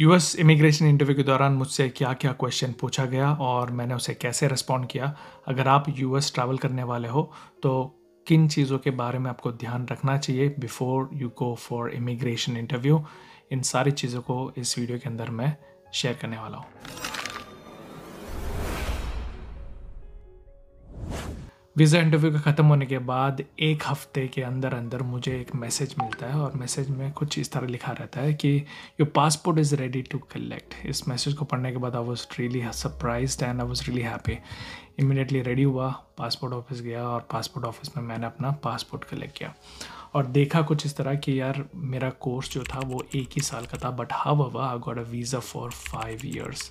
US immigration interview के दौरान मुझसे क्या क्या क्वेश्चन पूछा गया और मैंने उसे कैसे रिस्पॉन्ड किया अगर आप यूएस ट्रैवल करने वाले हो तो किन चीज़ों के बारे में आपको ध्यान रखना चाहिए before you go for immigration interview इन सारी चीज़ों को इस वीडियो के अंदर मैं शेयर करने वाला हूँ वीज़ा इंटरव्यू का ख़त्म होने के बाद एक हफ्ते के अंदर अंदर मुझे एक मैसेज मिलता है और मैसेज में कुछ इस तरह लिखा रहता है कि your passport is ready to collect इस मैसेज को पढ़ने के बाद I was really surprise and I was really happy immediately ready हुआ पासपोर्ट ऑफिस गया और पासपोर्ट ऑफिस में मैंने अपना पासपोर्ट कलेक्ट किया और देखा कुछ इस तरह कि यार मेरा कोर्स जो था वो एक ही साल का था but how I got a visa for five years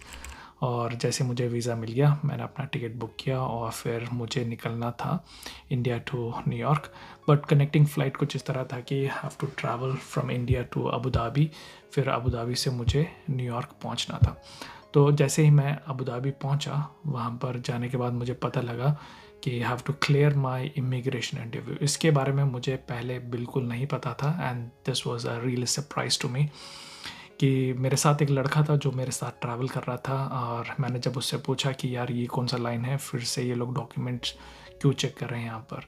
और जैसे मुझे वीज़ा मिल गया मैंने अपना टिकट बुक किया और फिर मुझे निकलना था India to New York but connecting flight कुछ इस तरह था कि have to travel from India to Abu Dhabi फिर अबू धाबी से मुझे न्यूयॉर्क पहुंचना था तो जैसे ही मैं अबू धाबी पहुँचा वहाँ पर जाने के बाद मुझे पता लगा कि have to clear my immigration interview इसके बारे में मुझे पहले बिल्कुल नहीं पता था and this was a real surprise to me कि मेरे साथ एक लड़का था जो मेरे साथ ट्रैवल कर रहा था और मैंने जब उससे पूछा कि यार ये कौन सा लाइन है फिर से ये लोग डॉक्यूमेंट्स क्यों चेक कर रहे हैं यहाँ पर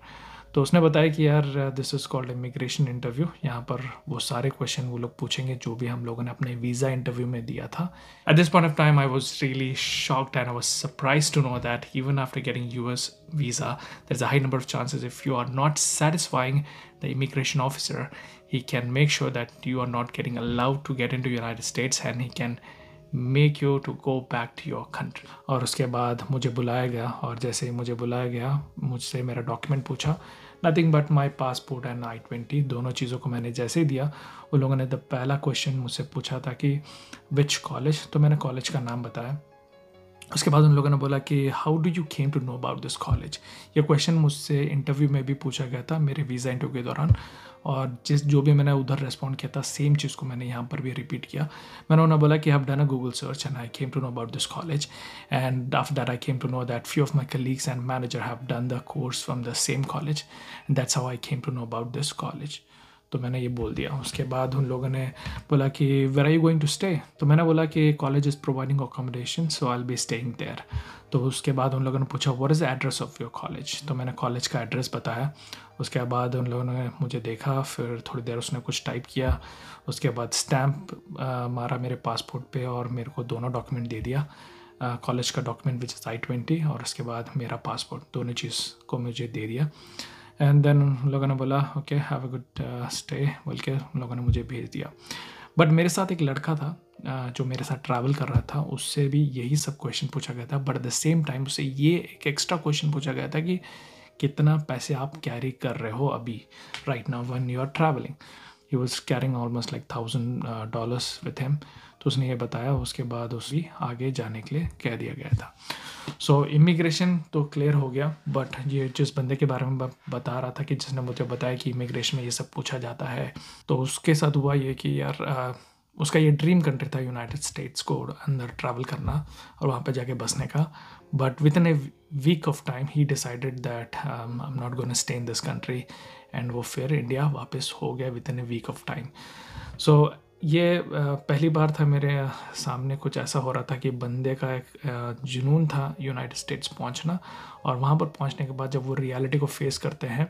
तो उसने बताया कि यार this is called immigration interview यहाँ पर वो सारे क्वेश्चन वो लोग पूछेंगे जो भी हम लोगों ने अपने वीज़ा इंटरव्यू में दिया था at this point of time I was really shocked and I was surprise to know that even after getting U S visa there is a high number of chances if you are not satisfying the immigration officer he can make sure that you are not getting allowed to get in to United States and he can make you to go back to your country और उसके बाद मुझे बुलाया गया और जैसे ही मुझे बुलाया गया मुझसे मेरा डॉक्यूमेंट पूछा nothing but my passport and I twenty दोनों चीज़ों को मैंने जैसे ही दिया उन लोगों ने द पहला क्वेश्चन मुझसे पूछा था कि विच कॉलेज तो मैंने कॉलेज का नाम बताया उसके बाद उन लोगों ने बोला कि how do you came to know about this college ये क्वेश्चन मुझसे इंटरव्यू में भी पूछा गया था मेरे वीज़ा इंटरव्यू के दौरान और जिस जो भी मैंने उधर रेस्पॉन्ड किया था सेम चीज़ को मैंने यहाँ पर भी रिपीट किया मैंने उन्होंने बोला कि have done a Google search and I came to know about this college and after that I came to know that few of my colleagues and manager have done the course from the same college that's how I came to know about this college तो मैंने ये बोल दिया उसके बाद उन लोगों ने बोला कि where are you going to stay तो मैंने बोला कि college is providing accommodation so I be staying there तो उसके बाद उन लोगों ने पूछा where is address of your college तो मैंने कॉलेज का एड्रेस बताया उसके बाद उन लोगों ने मुझे देखा फिर थोड़ी देर उसने कुछ टाइप किया उसके बाद स्टैम्प मारा मेरे पासपोर्ट पे और मेरे को दोनों डॉक्यूमेंट दे दिया कॉलेज का document which is I twenty और उसके बाद मेरा पासपोर्ट दोनों चीज़ को मुझे दे दिया एंड देन उन लोगों ने बोला okay have a good stay बोल के उन लोगों ने मुझे भेज दिया बट मेरे साथ एक लड़का था uh, जो मेरे साथ ट्रैवल कर रहा था उससे भी यही सब क्वेश्चन पूछा गया था but at the same time उसे ये एक एक्स्ट्रा क्वेश्चन पूछा गया था कि कितना पैसे आप कैरी कर रहे हो अभी right now one you are travelling he was carrying almost like thousand dollars with them तो उसने ये बताया उसके बाद उसे आगे जाने के लिए कह दिया गया था सो so, इमिग्रेशन तो क्लियर हो गया बट ये जिस बंदे के बारे में बता रहा था कि जिसने मुझे बताया कि इमिग्रेशन में ये सब पूछा जाता है तो उसके साथ हुआ ये कि यार आ, उसका ये ड्रीम कंट्री था यूनाइटेड स्टेट्स को अंदर ट्रैवल करना और वहाँ पर जाके बसने का but within a week of time ही decided that I am not gonna stay in this country and वो फिर इंडिया वापस हो गया within a week of time so ये पहली बार था मेरे सामने कुछ ऐसा हो रहा था कि बंदे का एक जुनून था यूनाइटेड स्टेट्स पहुंचना और वहां पर पहुंचने के बाद जब वो रियलिटी को फेस करते हैं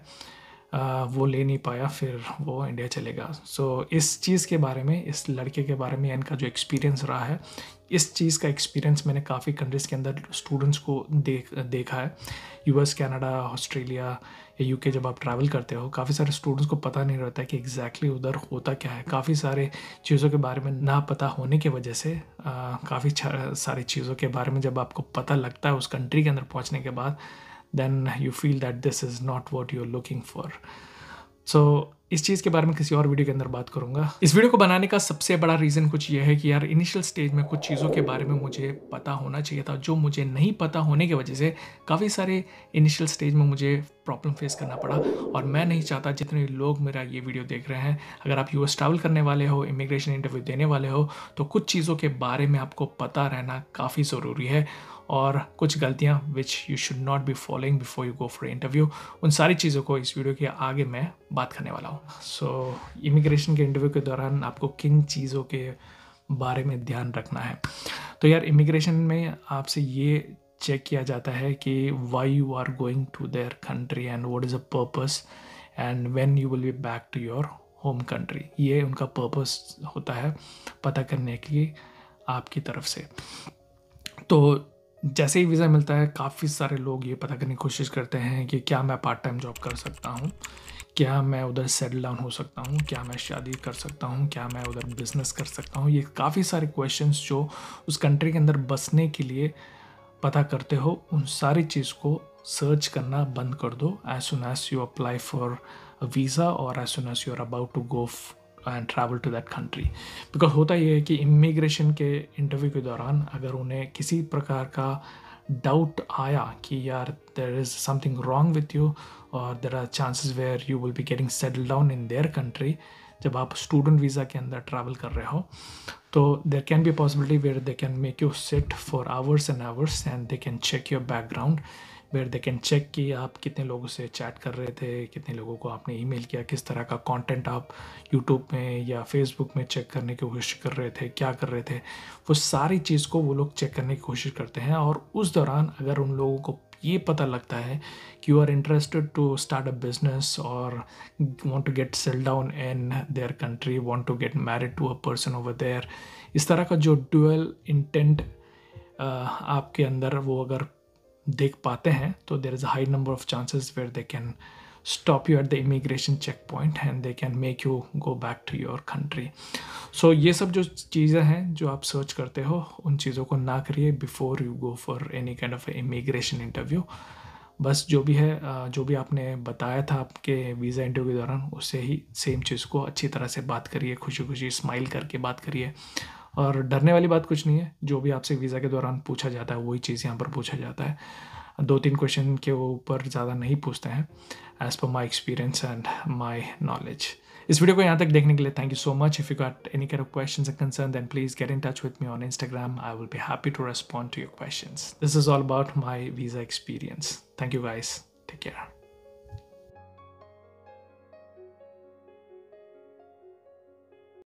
वो ले नहीं पाया फिर वो इंडिया चलेगा सो so, इस चीज़ के बारे में इस लड़के के बारे में इनका जो एक्सपीरियंस रहा है इस चीज़ का एक्सपीरियंस मैंने काफ़ी कंट्रीज़ के अंदर स्टूडेंट्स को देख देखा है यूएस कनाडा ऑस्ट्रेलिया या यूके जब आप ट्रैवल करते हो काफ़ी सारे स्टूडेंट्स को पता नहीं रहता कि एग्जैक्टली उधर होता क्या है काफ़ी सारे चीज़ों के बारे में ना पता होने की वजह से काफ़ी सारी चीज़ों के बारे में जब आपको पता लगता है उस कंट्री के अंदर पहुँचने के बाद then you feel that this is not what you're looking for. So इस चीज़ के बारे में किसी और वीडियो के अंदर बात करूंगा इस वीडियो को बनाने का सबसे बड़ा रीज़न कुछ ये है कि यार इनिशियल स्टेज में कुछ चीज़ों के बारे में मुझे पता होना चाहिए था जो मुझे नहीं पता होने की वजह से काफ़ी सारे इनिशियल स्टेज में मुझे प्रॉब्लम फेस करना पड़ा और मैं नहीं चाहता जितने लोग मेरा ये वीडियो देख रहे हैं अगर आप यूएस ट्रैवल करने वाले हो इमिग्रेशन इंटरव्यू देने वाले हो तो कुछ चीज़ों के बारे में आपको पता रहना काफ़ी ज़रूरी है और कुछ गलतियाँ which you should not be following before you go for interview उन सारी चीज़ों को इस वीडियो के आगे मैं बात करने वाला हूँ सो so, इमिग्रेशन के इंटरव्यू के दौरान आपको किन चीज़ों के बारे में ध्यान रखना है तो यार इमिग्रेशन में आपसे ये चेक किया जाता है कि why you are going to their country and what is a purpose and when you will be back to your home country ये उनका पर्पस होता है पता करने की आपकी तरफ से तो जैसे ही वीज़ा मिलता है काफ़ी सारे लोग ये पता करने की कोशिश करते हैं कि क्या मैं पार्ट टाइम जॉब कर सकता हूँ क्या मैं उधर सेटल डाउन हो सकता हूँ क्या मैं शादी कर सकता हूँ क्या मैं उधर बिज़नेस कर सकता हूँ ये काफ़ी सारे क्वेश्चंस जो उस कंट्री के अंदर बसने के लिए पता करते हो उन सारी चीज़ को सर्च करना बंद कर दो as soon as you apply for visa और as soon as you are about to go and travel to that country because होता ये है कि इमिग्रेशन के इंटरव्यू के दौरान अगर उन्हें किसी प्रकार का डाउट आया कि यार there is something wrong with you और there are chances where you will be getting settle down in their country जब आप स्टूडेंट वीज़ा के अंदर ट्रैवल कर रहे हो तो there can be possibility where they can make you set for hours and hours and they can check your background where they can check कि आप कितने लोगों से चैट कर रहे थे कितने लोगों को आपने ई किया किस तरह का कॉन्टेंट आप यूट्यूब में या फेसबुक में चेक करने की कोशिश कर रहे थे क्या कर रहे थे वो सारी चीज़ को वो लोग चेक करने की कोशिश करते हैं और उस दौरान अगर उन लोगों को ये पता लगता है कि you are interested to start a business और want to get sell down in their country want to get married to a person over there इस तरह का जो ड्यूअल इंटेंट आपके अंदर वो अगर देख पाते हैं तो there is a high number of chances where they can stop you at the immigration checkpoint and they can make you go back to your country so ये सब जो चीज़ें हैं जो आप सर्च करते हो उन चीज़ों को ना करिए before you go for any kind of immigration interview बस जो भी है जो भी आपने बताया था आपके वीज़ा इंटरव्यू के दौरान उससे ही सेम चीज़ को अच्छी तरह से बात करिए खुशी खुशी स्माइल करके बात करिए और डरने वाली बात कुछ नहीं है जो भी आपसे वीज़ा के दौरान पूछा जाता है वही चीज़ यहाँ पर पूछा जाता है दो तीन क्वेश्चन के ऊपर ज़्यादा नहीं पूछते हैं as per my experience and my knowledge इस वीडियो को यहाँ तक देखने के लिए thank you so much if you got any कर of question and concern then please get in touch with me on Instagram I will be happy to respond to your question this is all about my visa experience thank you guys take care